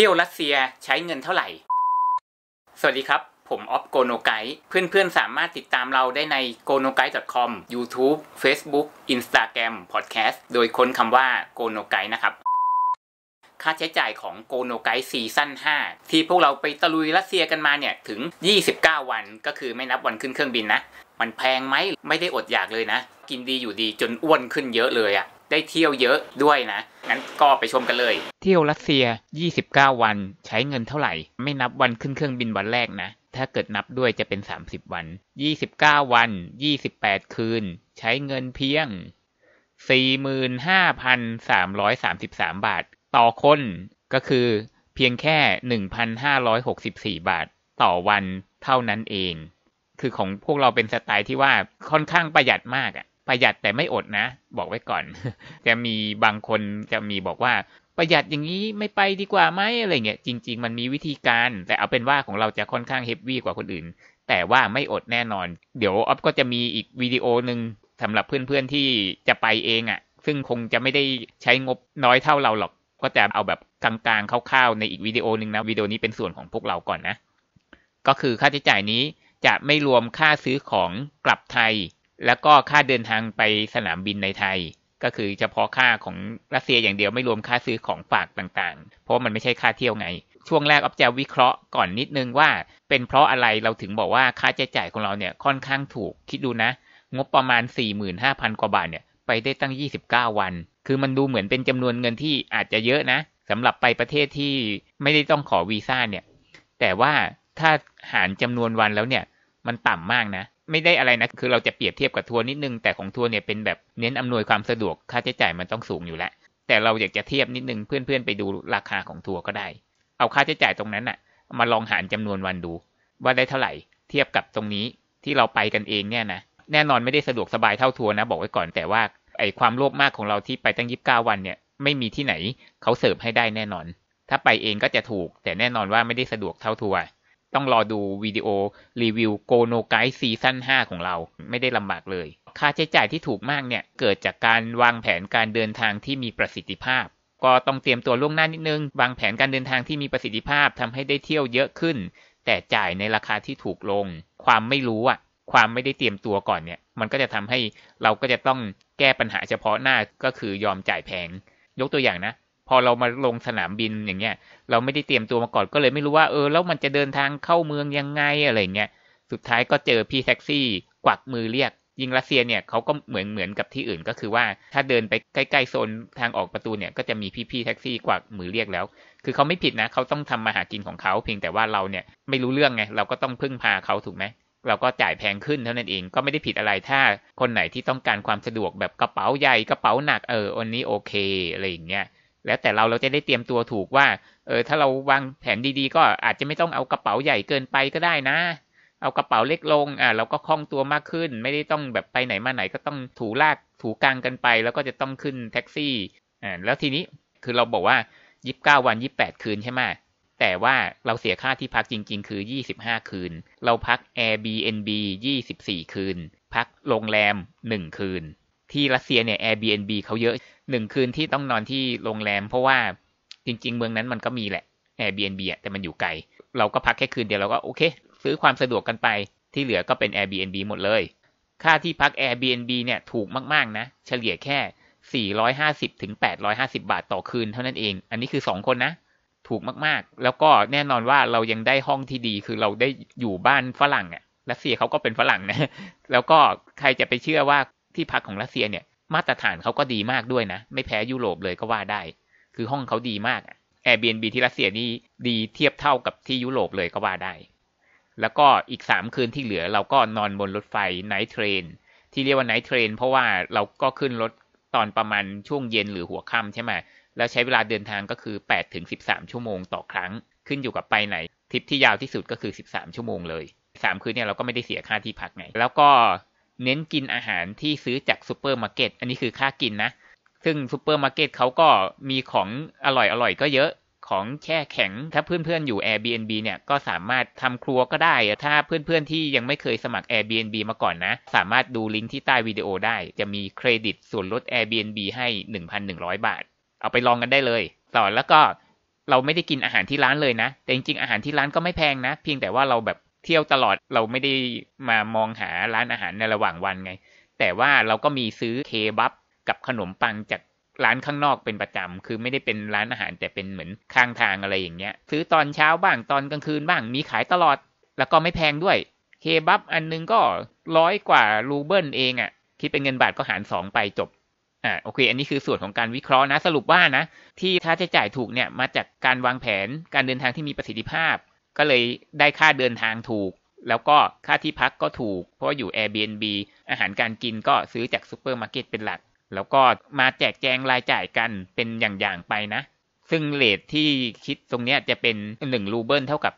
ที่ยวรัสเซียใช้เงินเท่าไหร่ สวัสดีครับ ผมออฟโกโนไกด์เพื่อนๆ สามารถติดตามเราได้ใน g o n o g u i c o m YouTube Facebook Instagram Podcast โดยค้นคำว่า g o n o g u i นะครับ ค่าใช้จ่ายของโกโนไกซีซั่น 5 ที่พวกเราไปตะลุยรัสเซียกันมาเนี่ยถึง 29 วัน ก็คือไม่นับวันขึ้นเครื่องบินนะ มันแพงไหม ไม่ได้อดอยากเลยนะ กินดีอยู่ดีจนอ้วนขึ้นเยอะเลยอ่ะได้เที่ยวเยอะด้วยนะ งั้นก็ไปชมกันเลย เที่ยวรัสเซีย 29 วัน ใช้เงินเท่าไหร่ ไม่นับวันขึ้นเครื่องบินวันแรกนะ ถ้าเกิดนับด้วยจะเป็น 30 วัน 29 วัน 28 คืน ใช้เงินเพียง 45,333 บาท ต่อคนก็คือเพียงแค่ 1,564 บาท ต่อวันเท่านั้นเอง คือของพวกเราเป็นสไตล์ที่ว่าค่อนข้างประหยัดมากอะประหยัดแต่ไม่อดนะ บอกไว้ก่อน จะมีบางคนจะมีบอกว่าประหยัดอย่างนี้ไม่ไปดีกว่าไหมอะไรเงี้ยจริงๆมันมีวิธีการ แต่เอาเป็นว่าของเราจะค่อนข้างเฮฟวี่กว่าคนอื่น แต่ว่าไม่อดแน่นอน เดี๋ยวออฟก็จะมีอีกวิดีโอหนึ่งสำหรับเพื่อนๆที่จะไปเองอะ่ะ ซึ่งคงจะไม่ได้ใช้งบน้อยเท่าเราหรอก ก็จะเอาแบบกลางๆคร่าวๆในอีกวิดีโอหนึ่งนะวิดีโอนี้เป็นส่วนของพวกเราก่อนนะก็คือค่าใช้จ่ายนี้จะไม่รวมค่าซื้อของกลับไทยแล้วก็ค่าเดินทางไปสนามบินในไทย ก็คือเฉพาะค่าของรัสเซียอย่างเดียวไม่รวมค่าซื้อของฝากต่างๆ เพราะมันไม่ใช่ค่าเที่ยวไง ช่วงแรกอ๊อฟจะวิเคราะห์ก่อนนิดนึงว่า เป็นเพราะอะไรเราถึงบอกว่าค่าใช้จ่ายของเราเนี่ยค่อนข้างถูกคิดดูนะ งบประมาณ 45,000 กว่าบาทเนี่ยไปได้ตั้ง 29 วัน คือมันดูเหมือนเป็นจำนวนเงินที่อาจจะเยอะนะสำหรับไปประเทศที่ไม่ได้ต้องขอวีซ่าเนี่ยแต่ว่าถ้าหารจำนวนวันแล้วเนี่ยมันต่ำมากนะไม่ได้อะไรนะ คือเราจะเปรียบเทียบกับทัวร์นิดนึง แต่ของทัวร์เนี่ยเป็นแบบเน้นอำนวยความสะดวก ค่าใช้จ่ายมันต้องสูงอยู่แล้วแต่เราอยากจะเทียบนิดนึงเพื่อน ๆ ไปดูราคาของทัวร์ก็ได้ เอาค่าใช้จ่ายตรงนั้นอะมาลองหารจำนวนวันดู ว่าได้เท่าไหร่เทียบกับตรงนี้ที่เราไปกันเองเนี่ยนะแน่นอนไม่ได้สะดวกสบายเท่าทัวร์นะ บอกไว้ก่อนแต่ว่าไอความโลภมากของเราที่ไปตั้งยีิบเก้าวันเนี่ยไม่มีที่ไหนเขาเสิร์ฟให้ได้แน่นอน ถ้าไปเองก็จะถูกแต่แน่นอนว่าไม่ได้สะดวกเท่าทัวร์ต้องรอดูวิดีโอรีวิวโกโนไกซีซั่น5 ของเราไม่ได้ลำบากเลย ค่าใช้จ่ายที่ถูกมากเนี่ยเกิดจากการวางแผนการเดินทางที่มีประสิทธิภาพ ก็ต้องเตรียมตัวล่วงหน้านิดนึง วางแผนการเดินทางที่มีประสิทธิภาพทำให้ได้เที่ยวเยอะขึ้น แต่จ่ายในราคาที่ถูกลง ความไม่รู้อะความไม่ได้เตรียมตัวก่อนเนี่ย มันก็จะทำให้เราก็จะต้องแก้ปัญหาเฉพาะหน้าก็คือยอมจ่ายแพงยกตัวอย่างนะพอเรามาลงสนามบินอย่างเงี้ยเราไม่ได้เตรียมตัวมาก่อนก็เลยไม่รู้ว่าเออแล้วมันจะเดินทางเข้าเมืองยังไงอะไรเงี้ยสุดท้ายก็เจอพี่แท็กซี่กวักมือเรียก ยิงรัสเซียเนี่ยเขาก็เหมือนเหมือนกับที่อื่นก็คือว่าถ้าเดินไปใกล้ๆโซนทางออกประตูเนี่ยก็จะมีพี่ๆแท็กซี่กวักมือเรียกแล้ว คือเขาไม่ผิดนะเขาต้องทำมาหากินของเขาเพียงแต่ว่าเราเนี่ยไม่รู้เรื่องไงเราก็ต้องพึ่งพาเขาถูกไหมเราก็จ่ายแพงขึ้นเท่านั้นเองก็ไม่ได้ผิดอะไรถ้าคนไหนที่ต้องการความสะดวกแบบกระเป๋าใหญ่กระเป๋าหนักเอออันนี้โอเคอะไรอย่างเงี้ยแล้วแต่เรา เราจะได้เตรียมตัวถูกว่า เออ ถ้าเราวางแผนดีๆ ก็อาจจะไม่ต้องเอากระเป๋าใหญ่เกินไปก็ได้นะ เอากระเป๋าเล็กลง อ่าเราก็คล่องตัวมากขึ้น ไม่ได้ต้องแบบไปไหนมาไหนก็ต้องถูลาก ถูกลางกันไป แล้วก็จะต้องขึ้นแท็กซี่ อ่า แล้วทีนี้ คือเราบอกว่ายีิบเก้าวันยีแปดคืนใช่ไหม แต่ว่าเราเสียค่าที่พักจริงๆ คือ 25 คืน เราพัก Airbnb 24 คืน พักโรงแรม 1 คืนที่รัสเซียเนี่ย Airbnb เขาเยอะหนึ่งคืนที่ต้องนอนที่โรงแรมเพราะว่าจริงๆ เมืองนั้นมันก็มีแหละ Airbnb อะแต่มันอยู่ไกล เราก็พักแค่คืนเดียวเราก็โอเค ซื้อความสะดวกกันไปที่เหลือก็เป็น Airbnb หมดเลย ค่าที่พัก Airbnb เนี่ยถูกมากๆ นะ เฉลี่ยแค่ 450ถึง850 บาทต่อคืนเท่านั้นเอง อันนี้คือ 2 คนนะ ถูกมากๆ แล้วก็แน่นอนว่าเรายังได้ห้องที่ดีคือเราได้อยู่บ้านฝรั่งอะรัสเซียเขาก็เป็นฝรั่งนะแล้วก็ใครจะไปเชื่อว่าที่พักของรัสเซียเนี่ยมาตรฐานเขาก็ดีมากด้วยนะ ไม่แพ้ยุโรปเลยก็ว่าได้ คือห้องเขาดีมากแอร์ีแอนบีที่รัสเซียนี่ดีเทียบเท่ากับที่ยุโรปเลยก็ว่าได้ แล้วก็อีกสามคืนที่เหลือเราก็นอนบนรถไฟไนท์เทรน ที่เรียกว่าไนท์เทรนเพราะว่าเราก็ขึ้นรถ ตอนประมาณช่วงเย็นหรือหัวค่ำใช่ไหมแล้วใช้เวลาเดินทางก็คือแปดถึงสสิบามชั่วโมงต่อครั้ง ขึ้นอยู่กับไปไหนทริปที่ยาวที่สุดก็คือสสิบามชั่วโมงเลยสามคืนเนี่ยเราก็ไม่ได้เสียค่าที่พักไงแล้วก็เน้นกินอาหารที่ซื้อจากซูเปอร์มาร์เก็ต อันนี้คือค่ากินนะ ซึ่งซูเปอร์มาร์เก็ตเขาก็มีของอร่อยอร่อยก็เยอะ ของแช่แข็ง ถ้าเพื่อนๆอยู่ Airbnb เนี่ย ก็สามารถทำครัวก็ได้ ถ้าเพื่อนๆที่ยังไม่เคยสมัคร Airbnb มาก่อนนะ สามารถดูลิงก์ที่ใต้วิดีโอได้ จะมีเครดิตส่วนลด Airbnb ให้ 1,100 บาท เอาไปลองกันได้เลย ต่อแล้วก็เราไม่ได้กินอาหารที่ร้านเลยนะ แต่จริงๆอาหารที่ร้านก็ไม่แพงนะ เพียงแต่ว่าเราแบบเที่ยวตลอดเราไม่ได้มามองหาร้านอาหารในระหว่างวันไง แต่ว่าเราก็มีซื้อเคบับกับขนมปังจากร้านข้างนอกเป็นประจำคือไม่ได้เป็นร้านอาหารแต่เป็นเหมือนข้างทางอะไรอย่างเงี้ยซื้อตอนเช้าบ้างตอนกลางคืนบ้างมีขายตลอด แล้วก็ไม่แพงด้วยเคบับอันนึงก็ร้อยกว่ารูเบิลเองอะ่ะคิดเป็นเงินบาทก็หารสองไปจบอ่าโอเค อันนี้คือส่วนของการวิเคราะห์นะสรุปว่านะที่ถ้าจะจ่ายถูกเนี่ยมาจากการวางแผนการเดินทางที่มีประสิทธิภาพก็เลยได้ค่าเดินทางถูก แล้วก็ค่าที่พักก็ถูก เพราะอยู่ Airbnb อาหารการกินก็ซื้อจากซูเปอร์มาร์เก็ตเป็นหลัก แล้วก็มาแจกแจงรายจ่ายกันเป็นอย่างๆไปนะ ซึ่งเลทที่คิดตรงนี้จะเป็น1รูเบิลเท่ากับ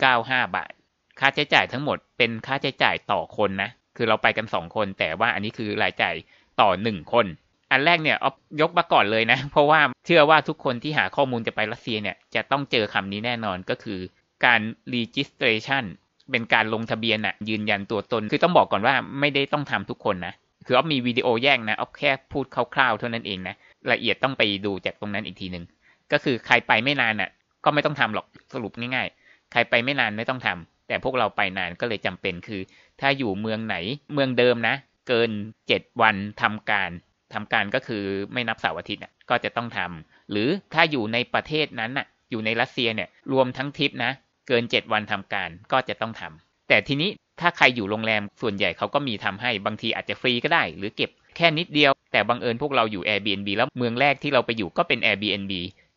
0.495 บาท ค่าใช้จ่ายทั้งหมดเป็นค่าใช้จ่ายต่อคนนะ คือเราไปกัน 2 คน แต่ว่าอันนี้คือรายจ่ายต่อ 1 คน อันแรกเนี่ยออยกมาก่อนเลยนะ เพราะว่าเชื่อว่าทุกคนที่หาข้อมูลจะไปรัสเซียเนี่ยจะต้องเจอคำนี้แน่นอนก็คือการ registration เป็นการลงทะเบียนอะยืนยันตัวตน คือต้องบอกก่อนว่าไม่ได้ต้องทำทุกคนนะ คือออฟมีวิดีโอแยกนะออฟแค่พูดคร่าวๆ เท่านั้นเองนะละเอียดต้องไปดูจากตรงนั้นอีกทีหนึ่ง ก็คือใครไปไม่นานอะก็ไม่ต้องทำหรอกสรุปง่ายๆ ใครไปไม่นานไม่ต้องทำ แต่พวกเราไปนานก็เลยจำเป็นคือ ถ้าอยู่เมืองไหนเมืองเดิมนะ เกิน 7 วันทำการ ทำการก็คือไม่นับเสาร์อาทิตย์ก็จะต้องทำ หรือถ้าอยู่ในประเทศนั้นน่ะอยู่ในรัสเซียเนี่ยรวมทั้งทิปนะเกิน 7 วันทำการก็จะต้องทำ แต่ทีนี้ถ้าใครอยู่โรงแรมส่วนใหญ่เขาก็มีทำให้บางทีอาจจะฟรีก็ได้ หรือเก็บแค่นิดเดียว แต่บังเอิญพวกเราอยู่ Airbnb แล้วเมืองแรกที่เราไปอยู่ก็เป็น Airbnb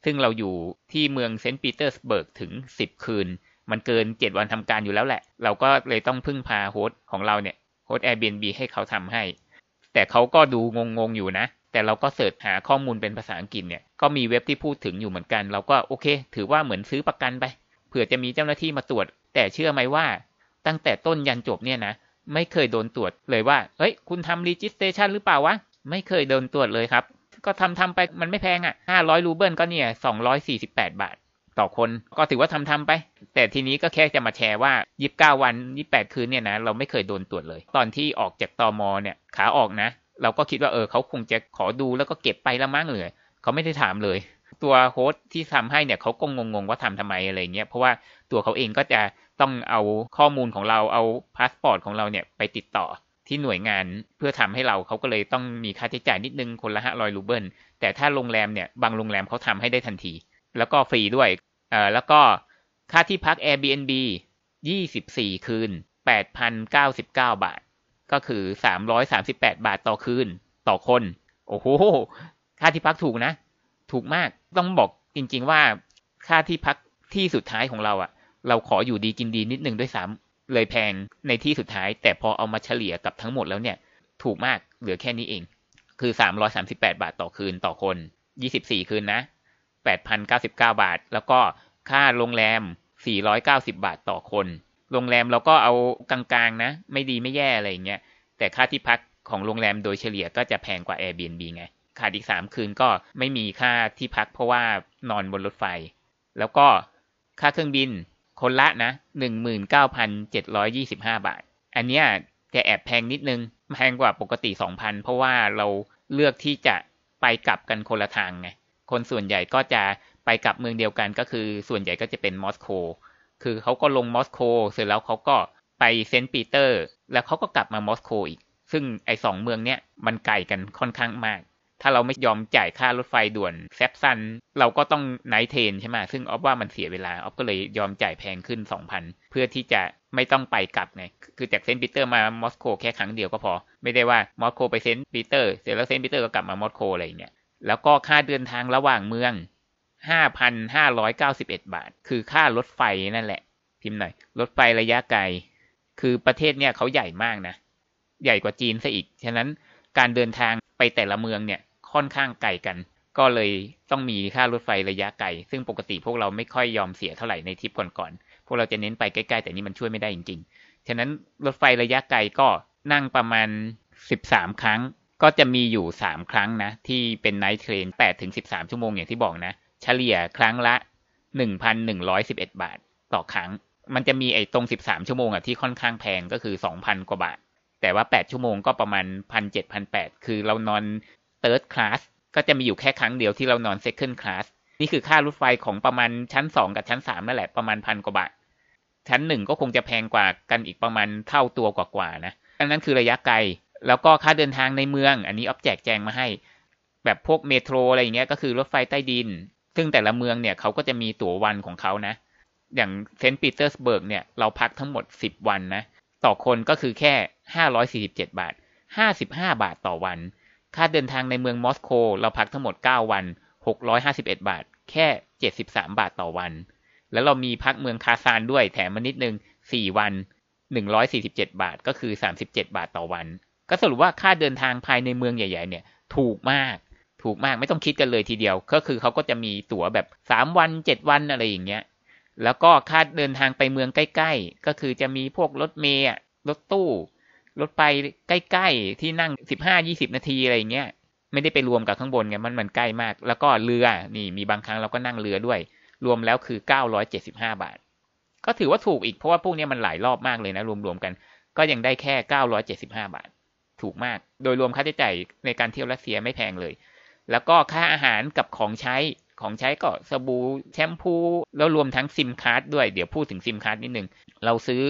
ซึ่งเราอยู่ที่เมืองเซนต์ปีเตอร์สเบิร์กถึง 10 คืน มันเกิน 7 วันทำการอยู่แล้วแหละ เราก็เลยต้องพึ่งพาโฮสต์ของเราเนี่ยโฮสต์ Airbnb ให้เขาทำให้ แต่เขาก็ดูงงๆอยู่นะ แต่เราก็เสิร์ชหาข้อมูลเป็นภาษาอังกฤษเนี่ยก็มีเว็บที่พูดถึงอยู่เหมือนกันเราก็โอเค ถือว่าเหมือนซื้อประกันไปผื่อจะมีเจ้าหน้าที่มาตรวจ แต่เชื่อไหมว่า ตั้งแต่ต้นยันจบเนี่ยนะ ไม่เคยโดนตรวจเลยว่าเฮ้ยคุณทำรีจิสเตชันหรือเปล่าวะ ไม่เคยโดนตรวจเลยครับ ก็ทำทำไปมันไม่แพงอะ่ะห้าร้อยรูเบิลก็เนี่ยสองร้อยสี่สิบแปดบาท ต่อคนก็ถือว่าทำทำไป แต่ทีนี้ก็แค่จะมาแชร์ว่ายีิบเก้าวันยี่แปดคืนเนี่ยนะ เราไม่เคยโดนตรวจเลย ตอนที่ออกจากตอมอเนี่ยขาออกนะ เราก็คิดว่าเออเขาคงจะขอดูแล้วก็เก็บไปละมั้งเลยเขาไม่ได้ถามเลยตัวโฮสที่ทำให้เนี่ยเขาก็งงๆว่าทำทำไมอะไรเงี้ยเพราะว่าตัวเขาเองก็จะต้องเอาข้อมูลของเราเอาพาสปอร์ตของเราเนี่ยไปติดต่อที่หน่วยงานเพื่อทำให้เราเขาก็เลยต้องมีค่าใช้จ่ายนิดนึงคนละห้าร้อยรูเบิลแต่ถ้าโรงแรมเนี่ย บางโรงแรมเขาทำให้ได้ทันที แล้วก็ฟรีด้วยเอ่อแล้วก็ค่าที่พัก Airbnb 24 คืน8,099 บาท ก็คือ 338 บาทต่อคืนต่อคนโอ้โหค่าที่พักถูกนะถูกมาก ต้องบอกจริงๆว่าค่าที่พักที่สุดท้ายของเราอะ่ะ เราขออยู่ดีกินดีนิดนึงด้วยซ้ำเลยแพงในที่สุดท้าย แต่พอเอามาเฉลี่ยกับทั้งหมดแล้วเนี่ยถูกมากเหลือแค่นี้เอง คือ 338 บาทต่อคืนต่อคน 24 คืนนะ 8,099 บาท แล้วก็ค่าโรงแรม 490 บาทต่อคน โรงแรมเราก็เอากลางๆนะ ไม่ดีไม่แย่อะไรอย่างเงี้ย แต่ค่าที่พักของโรงแรมโดยเฉลี่ยก็จะแพงกว่า Airbnb ไงขาดอีกสามคืนก็ไม่มีค่าที่พักเพราะว่านอนบนรถไฟ แล้วก็ค่าเครื่องบินคนละนะหนึ่งหมื่นเก้าพันเจ็ดร้อยยี่สิบห้าบาท อันเนี้ยจะแอบแพงนิดนึง แพงกว่าปกติสองพันเพราะว่าเราเลือกที่จะไปกลับกันคนละทางไง คนส่วนใหญ่ก็จะไปกลับเมืองเดียวกันก็คือส่วนใหญ่ก็จะเป็นมอสโก คือเขาก็ลงมอสโกเสร็จแล้วเขาก็ไปเซนต์ปีเตอร์ แล้วเขาก็กลับมามอสโกอีก ซึ่งไอสองเมืองเนี้ยมันไกลกันค่อนข้างมากถ้าเราไม่ยอมจ่ายค่ารถไฟด่วนแซบซันเราก็ต้องไนท์เทนใช่ไหมซึ่งออฟว่ามันเสียเวลา ออฟก็เลยยอมจ่ายแพงขึ้น 2,000เพื่อที่จะไม่ต้องไปกลับไงคือจากเซนต์ปีเตอร์มามอสโกแค่ครั้งเดียวก็พอ ไม่ได้ว่ามอสโกไปเซนต์ปีเตอร์ เสร็จแล้วเซนต์ปีเตอร์ก็กลับมามอสโกอะไรอย่างเงี้ย แล้วก็ค่าเดินทางระหว่างเมือง5,591บาท คือค่ารถไฟนั่นแหละพิมพ์หน่อยรถไฟระยะไกลคือประเทศเนี่ยเขาใหญ่มากนะใหญ่กว่าจีนซะอีกฉะนั้น การเดินทางไปแต่ละเมืองเนี่ยค่อนข้างไกลกัน ก็เลยต้องมีค่ารถไฟระยะไกล ซึ่งปกติพวกเราไม่ค่อยยอมเสียเท่าไหร่ในทริปก่อนๆพวกเราจะเน้นไปใกล้ๆ แต่นี้มันช่วยไม่ได้จริงๆ ฉะนั้นรถไฟระยะไกลก็นั่งประมาณ 13 ครั้ง ก็จะมีอยู่ 3 ครั้งนะ ที่เป็นไนท์เทรน8ถึง13 ชั่วโมงอย่างที่บอกนะ เฉลี่ยครั้งละ 1,111 บาทต่อครั้ง มันจะมีไอ้ตรง13ชั่วโมงอ่ะที่ค่อนข้างแพงก็คือ2,000กว่าบาท แต่ว่า8ชั่วโมงก็ประมาณ1,700 1,800คือเรานอน third class ก็จะมีอยู่แค่ครั้งเดียวที่เรานอน second class นี่คือค่ารถไฟของประมาณชั้น 2 กับชั้น 3นั่นแหละประมาณพันกว่าบาท ชั้น 1 ก็คงจะแพงกว่ากันอีกประมาณเท่าตัวกว่ากว่านะอันนั้นคือระยะไกล แล้วก็ค่าเดินทางในเมืองอันนี้ออบแจกแจงมาให้แบบพวกเมโทรอะไรอย่างเงี้ยก็คือรถไฟใต้ดิน ซึ่งแต่ละเมืองเนี่ยเขาก็จะมีตั๋ววันของเขานะ อย่างเซนต์ปีเตอร์สเบิร์กเนี่ยเราพักทั้งหมด 10 วันนะ ต่อคนก็คือแค่547บาท55บาทต่อวันค่าเดินทางในเมืองมอสโกเราพักทั้งหมด 9 วัน 651 บาท แค่ 73 บาทต่อวัน แล้วเรามีพักเมืองคาซานด้วยแถมมานิดนึง 4 วัน 147 บาท ก็คือ 37 บาทต่อวัน ก็สรุปว่าค่าเดินทางภายในเมืองใหญ่ ๆ เนี่ย ถูกมาก ถูกมาก ไม่ต้องคิดกันเลยทีเดียว ก็คือเขาก็จะมีตั๋วแบบ 3 วัน 7 วันอะไรอย่างเงี้ย แล้วก็ค่าเดินทางไปเมืองใกล้ๆ ก็คือจะมีพวกรถเมล์รถตู้รถไปใกล้ๆ ที่นั่งสิบห้ายี่สิบนาทีอะไรเงี้ยไม่ได้ไปรวมกับข้างบนไงมันมันใกล้มาก แล้วก็เรือนี่ มีบางครั้งเราก็นั่งเรือด้วย รวมแล้วคือเก้าร้อยเจ็ดสิบห้าบาท ก็ถือว่าถูกอีกเพราะว่าพวกนี้มันหลายรอบมากเลยนะ รวมๆกัน ก็ยังได้แค่เก้าร้อยเจ็ดสิบห้าบาท ถูกมาก โดยรวมค่าใช้จ่ายในการเที่ยวรัสเซียไม่แพงเลย แล้วก็ค่าอาหารกับของใช้ของใช้ก็สบู่แชมพู แล้วรวมทั้งซิมคาร์ดด้วย เดี๋ยวพูดถึงซิมคาร์ดนิดนึงเราซื้อ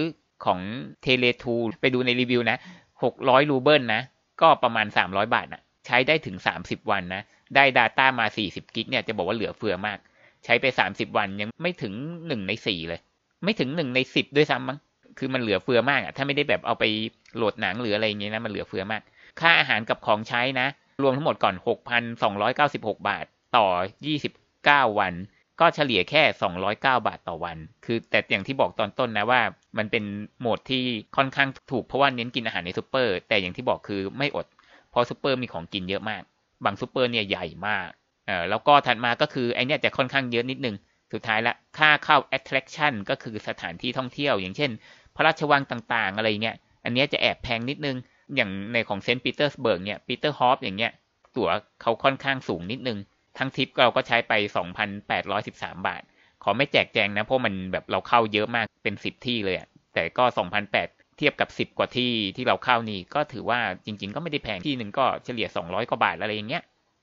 ของเทเลทูไปดูในรีวิวนะหกร้อยรูเบิลนะ ก็ประมาณสามร้อยบาทนะใช้ได้ถึงสามสิบวันนะ ได้ Data มาสี่สิบกิกเนี่ยจะบอกว่าเหลือเฟือมาก ใช้ไปสามสิบวันยังไม่ถึงหนึ่งในสี่เลย ไม่ถึงหนึ่งในสิบด้วยซ้ำมั้ง คือมันเหลือเฟือมากอะถ้าไม่ได้แบบเอาไปโหลดหนังหรืออะไรอย่างเงี้ยนะมันเหลือเฟือมาก ค่าอาหารกับของใช้นะรวมทั้งหมดก่อน 6,296 บาทต่อ 29 วันก็เฉลี่ยแค่ 209 บาทต่อวัน คือแต่อย่างที่บอกตอนต้นนะว่ามันเป็นโหมดที่ค่อนข้างถูกเพราะว่าเน้นกินอาหารในซูเปอร์ แต่อย่างที่บอกคือไม่อด เพราะซูเปอร์มีของกินเยอะมาก บางซูเปอร์เนี่ยใหญ่มาก เออแล้วก็ถัดมาก็คือ ไอเนี้ยจะค่อนข้างเยอะนิดนึง สุดท้ายละ ค่าเข้า attraction ก็คือสถานที่ท่องเที่ยว อย่างเช่น พระราชวังต่าง ๆอะไรเงี้ย อันนี้จะแอบแพงนิดนึง อย่างในของเซนต์ปีเตอร์สเบิร์กเนี่ยปีเตอร์ฮอปอย่างเงี้ยตั๋วเขาค่อนข้างสูงนิดนึงทั้งทิปเราก็ใช้ไป 2,813 บาท ขอไม่แจกแจงนะเพราะมันแบบเราเข้าเยอะมาก เป็น 10 ที่เลยอะแต่ก็ 2 8 0 8เทียบกับ 10 กว่าที่ที่เราเข้านี่ ก็ถือว่าจริงๆก็ไม่ได้แพงที่หนึ่งก็เฉลี่ย 200 กว่าบาทอะไรอย่างเงี้ย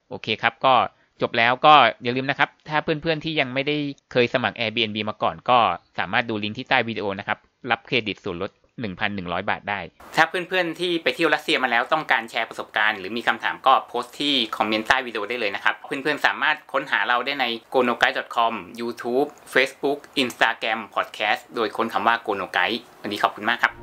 โอเคครับก็จบแล้วก็อย่าลืมนะครับ ถ้าเพื่อนๆที่ยังไม่ได้เคยสมัคร Airbnb มาก่อนก็สามารถดูลิงก์ที่ใต้วิดีโอนะครับรับเครดิตส่วนลด1,100 บาทได้ ถ้าเพื่อนๆ ที่ไปเที่ยวรัสเซียมาแล้วต้องการแชร์ประสบการณ์หรือมีคำถามก็โพสต์ที่คอมเมนต์ใต้วิดีโอได้เลยนะครับ เพื่อนๆสามารถค้นหาเราได้ใน g o n o g u i d e c o m YouTube Facebook Instagram Podcast โดยค้นคำว่า g o n o g u i d e วันนี้ขอบคุณมากครับ